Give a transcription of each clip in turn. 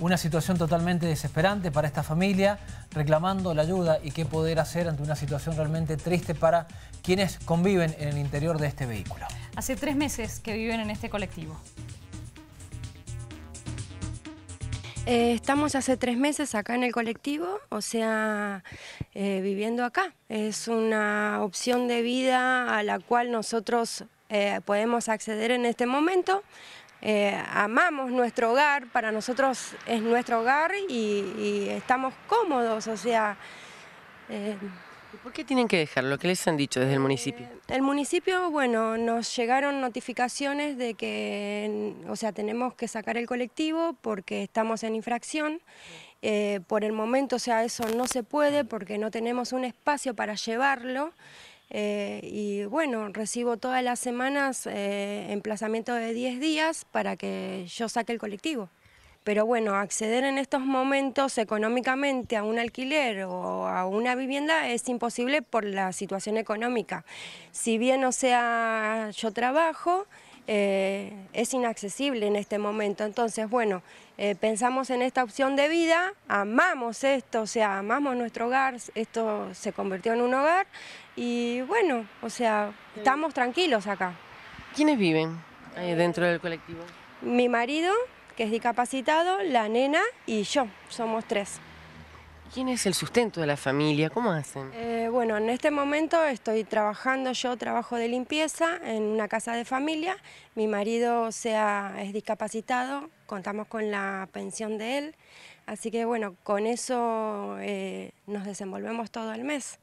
Una situación totalmente desesperante para esta familia, reclamando la ayuda y qué poder hacer ante una situación realmente triste para quienes conviven en el interior de este vehículo. Hace tres meses que viven en este colectivo. Eh, estamos hace tres meses acá en el colectivo, o sea, eh, viviendo acá. Es una opción de vida a la cual nosotros eh, podemos acceder en este momento, eh, amamos nuestro hogar, para nosotros es nuestro hogar y, estamos cómodos, o sea... Eh, ¿Por qué tienen que dejarlo? ¿Qué les han dicho desde el municipio? Eh, el municipio, bueno, nos llegaron notificaciones de que, o sea, tenemos que sacar el colectivo porque estamos en infracción. por el momento, o sea, eso no se puede porque no tenemos un espacio para llevarlo. Eh, y bueno, recibo todas las semanas eh, emplazamiento de 10 días para que yo saque el colectivo. Pero bueno, acceder en estos momentos económicamente a un alquiler o a una vivienda es imposible por la situación económica. Si bien, o sea, yo trabajo, eh, es inaccesible en este momento. Entonces, bueno, eh, pensamos en esta opción de vida, amamos esto, o sea, amamos nuestro hogar, esto se convirtió en un hogar y bueno, o sea, estamos tranquilos acá. ¿Quiénes viven eh, dentro del colectivo? Mi marido, que es discapacitado, la nena y yo, somos tres. ¿Quién es el sustento de la familia? ¿Cómo hacen? Eh, bueno, en este momento estoy trabajando, yo trabajo de limpieza en una casa de familia. Mi marido sea, es discapacitado, contamos con la pensión de él. Así que bueno, con eso eh, nos desenvolvemos todo el mes.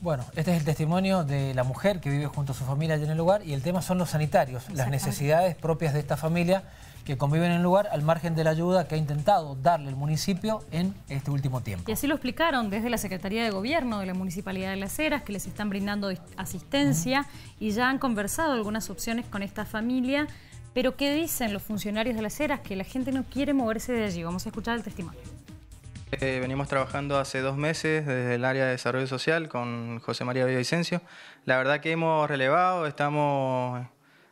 Bueno, este es el testimonio de la mujer que vive junto a su familia allá en el lugar y el tema son los sanitarios, las necesidades propias de esta familia que conviven en el lugar al margen de la ayuda que ha intentado darle el municipio en este último tiempo. Y así lo explicaron desde la Secretaría de Gobierno de la Municipalidad de Las Heras, que les están brindando asistencia y ya han conversado algunas opciones con esta familia. Pero ¿qué dicen los funcionarios de Las Heras? Que la gente no quiere moverse de allí. Vamos a escuchar el testimonio. Eh, venimos trabajando hace dos meses desde el área de desarrollo social con José María Villavicencio. La verdad que hemos relevado, estamos,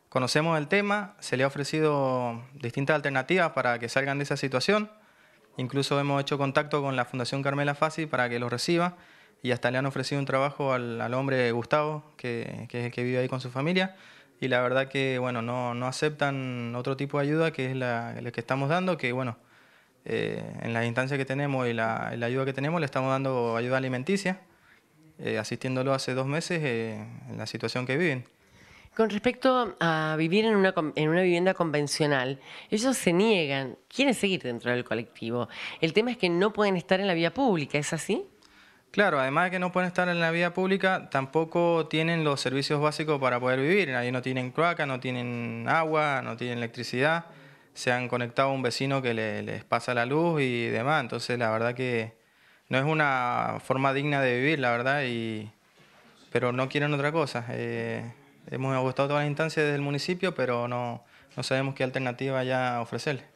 conocemos el tema, se le ha ofrecido distintas alternativas para que salgan de esa situación. Incluso hemos hecho contacto con la Fundación Carmela Fasi para que los reciba y hasta le han ofrecido un trabajo al, hombre Gustavo, que, que, es el que vive ahí con su familia. Y la verdad que bueno, no, aceptan otro tipo de ayuda que es la, la que estamos dando, que bueno, eh, en la instancias que tenemos y la, ayuda que tenemos, le estamos dando ayuda alimenticia, eh, asistiéndolo hace dos meses eh, en la situación que viven. Con respecto a vivir en una, vivienda convencional, ellos se niegan, quieren seguir dentro del colectivo. El tema es que no pueden estar en la vía pública, ¿es así? Claro, además de que no pueden estar en la vía pública, tampoco tienen los servicios básicos para poder vivir. Ahí no tienen cloaca, no tienen agua, no tienen electricidad se han conectado a un vecino que les pasa la luz y demás. Entonces, la verdad que no es una forma digna de vivir, la verdad, y, pero no quieren otra cosa. Eh, hemos agotado todas las instancias desde el municipio, pero no, sabemos qué alternativa ya ofrecerles.